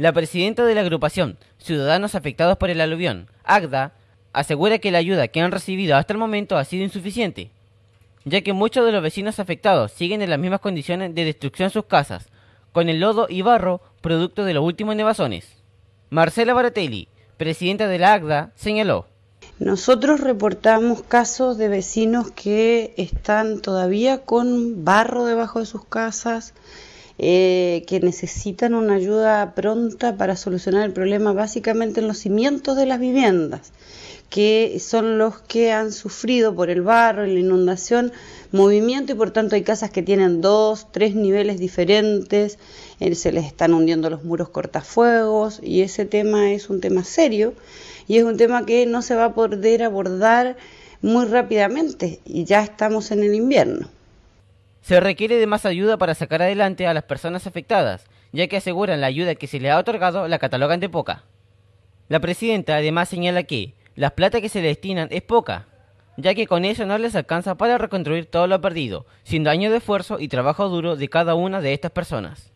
La presidenta de la agrupación Ciudadanos Afectados por el Aluvión, AGDA, asegura que la ayuda que han recibido hasta el momento ha sido insuficiente, ya que muchos de los vecinos afectados siguen en las mismas condiciones de destrucción en sus casas, con el lodo y barro producto de los últimos nevazones. Marcela Baratelli, presidenta de la AGDA, señaló. Nosotros reportamos casos de vecinos que están todavía con barro debajo de sus casas, eh, que necesitan una ayuda pronta para solucionar el problema básicamente en los cimientos de las viviendas, que son los que han sufrido por el barro la inundación movimiento y por tanto hay casas que tienen dos, tres niveles diferentes, eh, se les están hundiendo los muros cortafuegos y ese tema es un tema serio y es un tema que no se va a poder abordar muy rápidamente y ya estamos en el invierno. Se requiere de más ayuda para sacar adelante a las personas afectadas, ya que aseguran la ayuda que se les ha otorgado la catalogan de poca. La presidenta además señala que la plata que se le destinan es poca, ya que con eso no les alcanza para reconstruir todo lo perdido, sin daño de esfuerzo y trabajo duro de cada una de estas personas.